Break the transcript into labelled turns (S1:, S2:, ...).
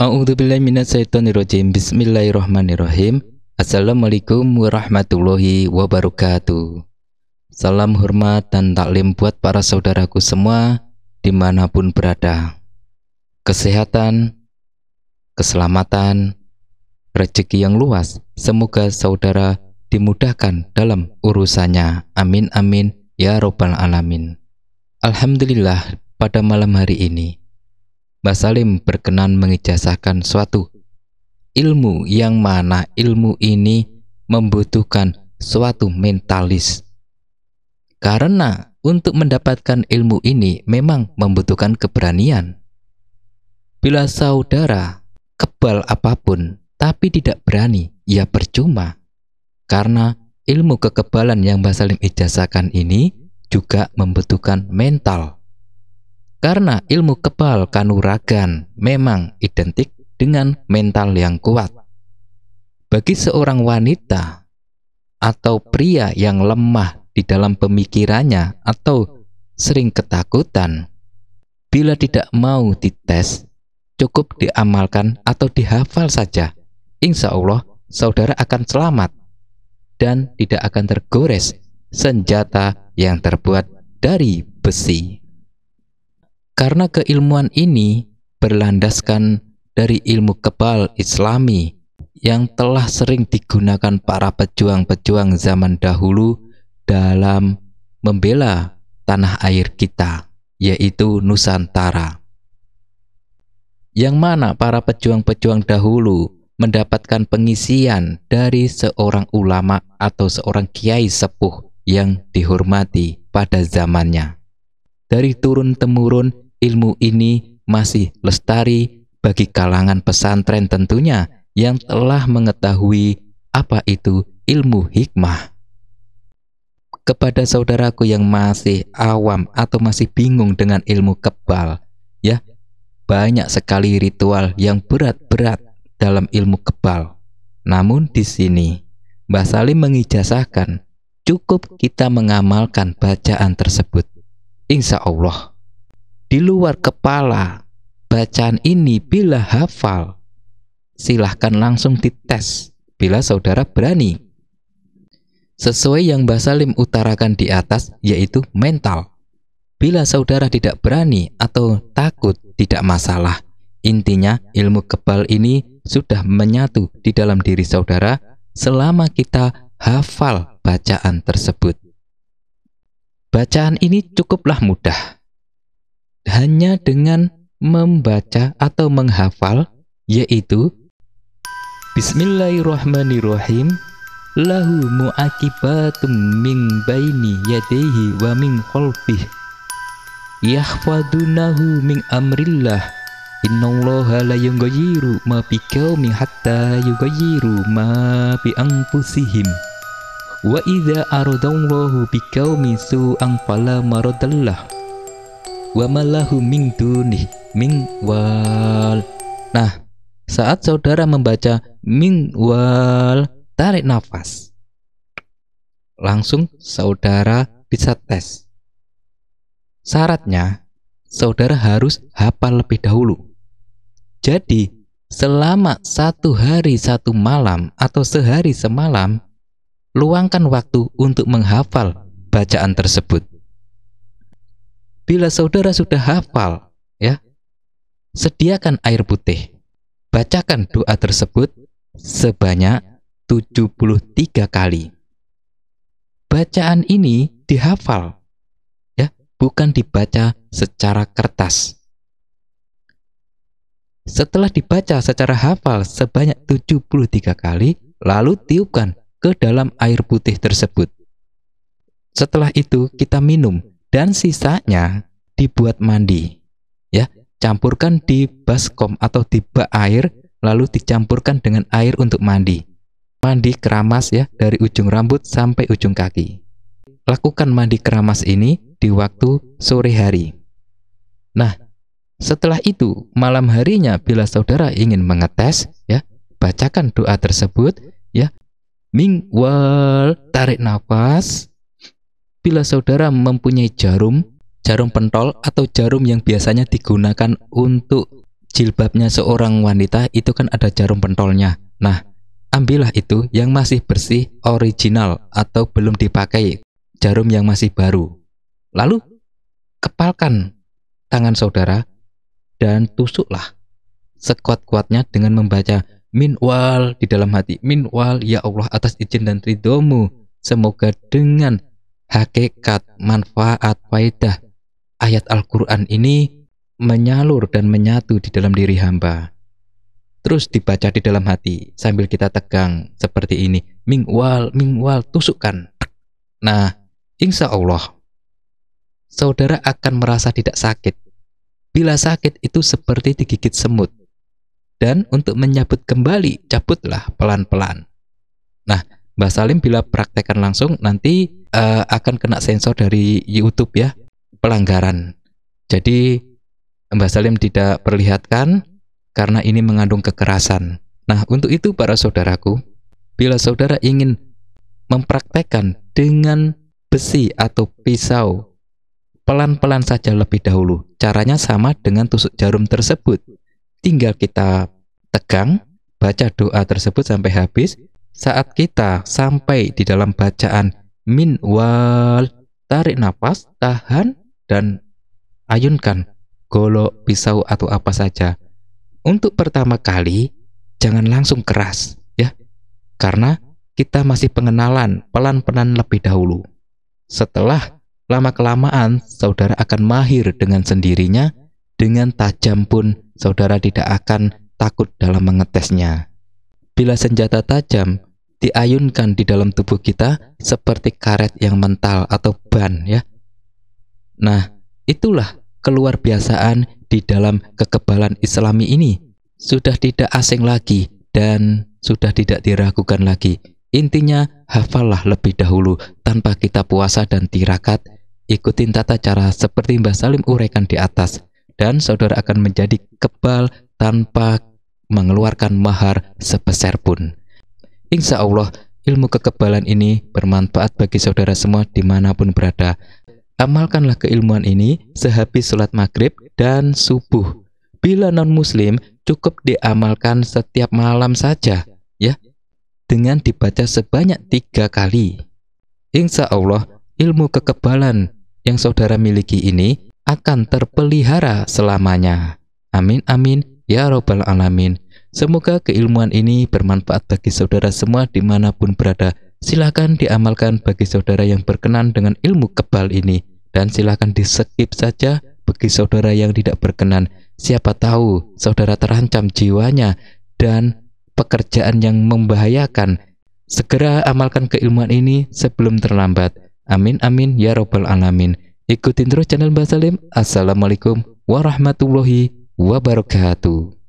S1: A'udzubillahiminasyaitonirrojim Bismillahirrahmanirrahim. Assalamualaikum warahmatullahi wabarakatuh Salam hormat dan taklim buat para saudaraku semua dimanapun berada Kesehatan, keselamatan, rezeki yang luas Semoga saudara dimudahkan dalam urusannya Amin amin ya robbal alamin Alhamdulillah pada malam hari ini Mbah Salim berkenan mengijazahkan suatu ilmu yang mana ilmu ini membutuhkan suatu mentalis. Karena untuk mendapatkan ilmu ini memang membutuhkan keberanian. Bila saudara kebal apapun tapi tidak berani, ya percuma. Karena ilmu kekebalan yang Mbah Salim ijazahkan ini juga membutuhkan mental. Karena ilmu kebal kanuragan memang identik dengan mental yang kuat. Bagi seorang wanita atau pria yang lemah di dalam pemikirannya atau sering ketakutan, bila tidak mau dites, cukup diamalkan atau dihafal saja. Insya Allah, saudara akan selamat dan tidak akan tergores senjata yang terbuat dari besi. Karena keilmuan ini berlandaskan dari ilmu kebal Islami yang telah sering digunakan para pejuang-pejuang zaman dahulu dalam membela tanah air kita, yaitu Nusantara. Yang mana para pejuang-pejuang dahulu mendapatkan pengisian dari seorang ulama atau seorang kiai sepuh yang dihormati pada zamannya. Dari turun-temurun ilmu ini masih lestari bagi kalangan pesantren tentunya yang telah mengetahui apa itu ilmu hikmah. Kepada saudaraku yang masih awam atau masih bingung dengan ilmu kebal, ya, banyak sekali ritual yang berat-berat dalam ilmu kebal. Namun di sini, Mbah Salim mengijazahkan, cukup kita mengamalkan bacaan tersebut. Insya Allah, di luar kepala bacaan ini bila hafal, silahkan langsung dites bila saudara berani. Sesuai yang Salim utarakan di atas, yaitu mental. Bila saudara tidak berani atau takut, tidak masalah. Intinya, ilmu kebal ini sudah menyatu di dalam diri saudara selama kita hafal bacaan tersebut. Bacaan ini cukuplah mudah, hanya dengan membaca atau menghafal yaitu Bismillahirrahmanirrahim lahu muakibatum min baini yadayhi wa min khalfih yahfadunahu min amrillah innallaha la yughayyiru ma biqaumin hatta yughayyiru ma bi anfusihim wa idza aradallahu biqaumin su'an fala maradallah wa malahu ming dunih ming wal. Nah, saat saudara membaca ming wal, tarik nafas. Langsung saudara bisa tes. Syaratnya, saudara harus hafal lebih dahulu. Jadi, selama satu hari satu malam atau sehari semalam, luangkan waktu untuk menghafal bacaan tersebut. Bila saudara sudah hafal, ya, sediakan air putih. Bacakan doa tersebut sebanyak 73 kali. Bacaan ini dihafal, ya, bukan dibaca secara kertas. Setelah dibaca secara hafal sebanyak 73 kali, lalu tiupkan ke dalam air putih tersebut. Setelah itu kita minum dan sisanya dibuat mandi ya campurkan di baskom atau di bak air lalu dicampurkan dengan air untuk mandi mandi keramas ya dari ujung rambut sampai ujung kaki lakukan mandi keramas ini di waktu sore hari nah setelah itu malam harinya bila saudara ingin mengetes ya bacakan doa tersebut ya mingwal tarik nafas Bila saudara mempunyai jarum, jarum pentol atau jarum yang biasanya digunakan untuk jilbabnya seorang wanita itu kan ada jarum pentolnya. Nah, ambillah itu yang masih bersih original atau belum dipakai, jarum yang masih baru. Lalu kepalkan tangan saudara dan tusuklah sekuat-kuatnya dengan membaca minwal di dalam hati. Minwal, ya Allah atas izin dan ridhomu. Semoga dengan hakikat, manfaat, faidah ayat Al-Quran ini menyalur dan menyatu di dalam diri hamba. Terus dibaca di dalam hati sambil kita tegang seperti ini. Mingwal, mingwal, tusukkan. Nah, insya Allah, saudara akan merasa tidak sakit. Bila sakit itu seperti digigit semut. Dan untuk menyabut kembali, cabutlah pelan-pelan. Nah, Mbak Salim bila praktekkan langsung nanti uh, akan kena sensor dari YouTube ya pelanggaran. Jadi Mbak Salim tidak perlihatkan karena ini mengandung kekerasan. Nah, untuk itu para saudaraku, bila saudara ingin mempraktekkan dengan besi atau pisau, pelan-pelan saja lebih dahulu. Caranya sama dengan tusuk jarum tersebut. Tinggal kita tegang, baca doa tersebut sampai habis. Saat kita sampai di dalam bacaan min wal tarik nafas tahan dan ayunkan golok pisau atau apa saja untuk pertama kali jangan langsung keras ya karena kita masih pengenalan pelan-pelan lebih dahulu setelah lama kelamaan saudara akan mahir dengan sendirinya dengan tajam pun saudara tidak akan takut dalam mengetesnya bila senjata tajam diayunkan di dalam tubuh kita seperti karet yang mental atau ban ya. Nah, itulah keluar biasaan di dalam kekebalan Islami ini. Sudah tidak asing lagi dan sudah tidak diragukan lagi. Intinya hafallah lebih dahulu tanpa kita puasa dan tirakat. Ikutin tata cara seperti Mbah Salim uraikan di atas dan saudara akan menjadi kebal tanpa mengeluarkan mahar sebesar pun. Insya Allah, ilmu kekebalan ini bermanfaat bagi saudara semua dimanapun berada. Amalkanlah keilmuan ini sehabis sholat maghrib dan subuh. Bila non-muslim, cukup diamalkan setiap malam saja, ya, dengan dibaca sebanyak tiga kali. Insya Allah, ilmu kekebalan yang saudara miliki ini akan terpelihara selamanya. Amin, amin, ya Robbal Alamin. Semoga keilmuan ini bermanfaat bagi saudara semua dimanapun berada. Silahkan diamalkan bagi saudara yang berkenan dengan ilmu kebal ini. Dan silahkan di skip saja bagi saudara yang tidak berkenan. Siapa tahu saudara terancam jiwanya dan pekerjaan yang membahayakan. Segera amalkan keilmuan ini sebelum terlambat. Amin amin ya robbal alamin. Ikutin terus channel Mbak Salim. Assalamualaikum warahmatullahi wabarakatuh.